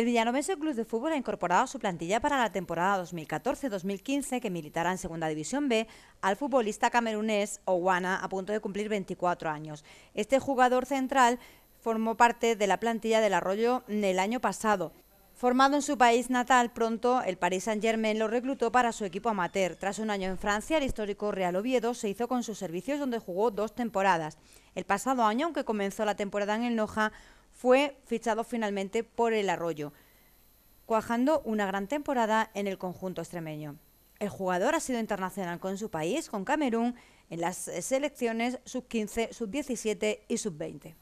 El Villanovense Club de Fútbol ha incorporado a su plantilla para la temporada 2014-2015, que militará en Segunda División B, al futbolista camerunés Owana, a punto de cumplir 24 años. Este jugador central formó parte de la plantilla del Arroyo el año pasado. Formado en su país natal, pronto el Paris Saint-Germain lo reclutó para su equipo amateur. Tras un año en Francia, el histórico Real Oviedo se hizo con sus servicios donde jugó dos temporadas. El pasado año, aunque comenzó la temporada en el Noja, fue fichado finalmente por el Arroyo, cuajando una gran temporada en el conjunto extremeño. El jugador ha sido internacional con su país, con Camerún, en las selecciones sub-15, sub-17 y sub-20.